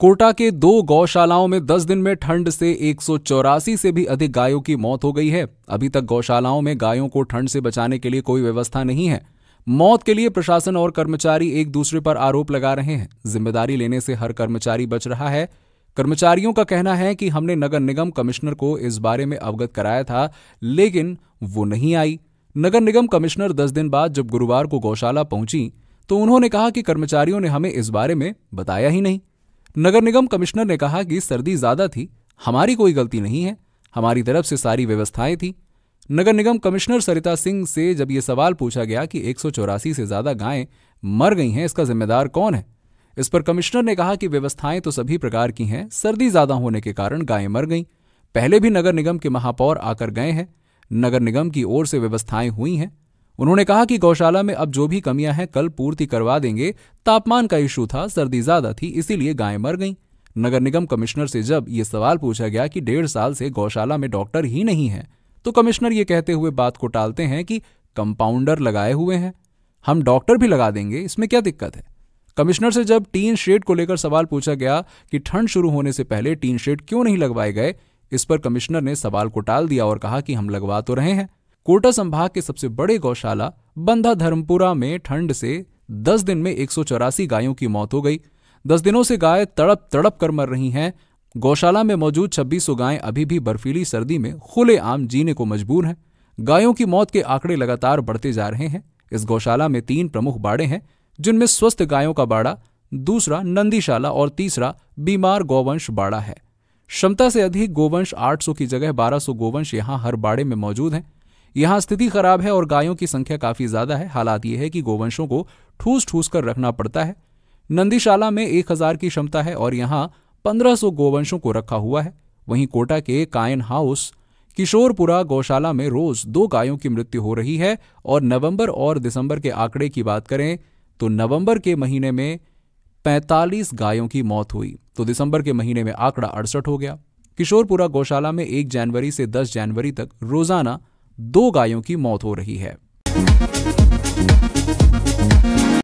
कोटा के दो गौशालाओं में 10 दिन में ठंड से एक से भी अधिक गायों की मौत हो गई है अभी तक गौशालाओं में गायों को ठंड से बचाने के लिए कोई व्यवस्था नहीं है मौत के लिए प्रशासन और कर्मचारी एक दूसरे पर आरोप लगा रहे हैं जिम्मेदारी लेने से हर कर्मचारी बच रहा है कर्मचारियों का कहना है कि हमने नगर निगम कमिश्नर को इस बारे में अवगत कराया था लेकिन वो नहीं आई नगर निगम कमिश्नर दस दिन बाद जब गुरुवार को गौशाला पहुंची तो उन्होंने कहा कि कर्मचारियों ने हमें इस बारे में बताया ही नहीं नगर निगम कमिश्नर ने कहा कि सर्दी ज्यादा थी हमारी कोई गलती नहीं है हमारी तरफ से सारी व्यवस्थाएं थी नगर निगम कमिश्नर सरिता सिंह से जब ये सवाल पूछा गया कि एक से ज्यादा गायें मर गई हैं इसका जिम्मेदार कौन है इस पर कमिश्नर ने कहा कि व्यवस्थाएं तो सभी प्रकार की हैं सर्दी ज्यादा होने के कारण गायें मर गईं पहले भी नगर निगम के महापौर आकर गए हैं नगर निगम की ओर से व्यवस्थाएं हुई हैं उन्होंने कहा कि गौशाला में अब जो भी कमियां हैं कल पूर्ति करवा देंगे तापमान का इशू था सर्दी ज्यादा थी इसीलिए गायें मर गईं नगर निगम कमिश्नर से जब ये सवाल पूछा गया कि डेढ़ साल से गौशाला में डॉक्टर ही नहीं है तो कमिश्नर ये कहते हुए बात को टालते हैं कि कंपाउंडर लगाए हुए हैं हम डॉक्टर भी लगा देंगे इसमें क्या दिक्कत है कमिश्नर से जब टीन शेड को लेकर सवाल पूछा गया कि ठंड शुरू होने से पहले टीन शेड क्यों नहीं लगवाए गए इस पर कमिश्नर ने सवाल को टाल दिया और कहा कि हम लगवा तो रहे हैं कोटा संभाग के सबसे बड़े गौशाला बंधा धर्मपुरा में ठंड से दस दिन में एक गायों की मौत हो गई दस दिनों से गाय तड़प तड़प कर मर रही हैं गौशाला में मौजूद छब्बीस सौ गायें अभी भी बर्फीली सर्दी में खुले आम जीने को मजबूर हैं गायों की मौत के आंकड़े लगातार बढ़ते जा रहे हैं इस गौशाला में तीन प्रमुख बाड़े हैं जिनमें स्वस्थ गायों का बाड़ा दूसरा नंदीशाला और तीसरा बीमार गौवंश बाड़ा है क्षमता से अधिक गोवंश 800 की जगह 1200 गोवंश यहाँ हर बाड़े में मौजूद हैं यहाँ स्थिति खराब है और गायों की संख्या काफी ज्यादा है हालात ये है कि गोवंशों को ठूस ठूस कर रखना पड़ता है नंदीशाला में एक हजार की क्षमता है और यहाँ सौ गोवंशों को रखा हुआ है वहीं कोटा के कायन हाउस किशोरपुरा गौशाला में रोज दो गायों की मृत्यु हो रही है और नवंबर और दिसंबर के आंकड़े की बात करें तो नवंबर के महीने में 45 गायों की मौत हुई तो दिसंबर के महीने में आंकड़ा अड़सठ हो गया किशोरपुरा गौशाला में एक जनवरी से 10 जनवरी तक रोजाना दो गायों की मौत हो रही है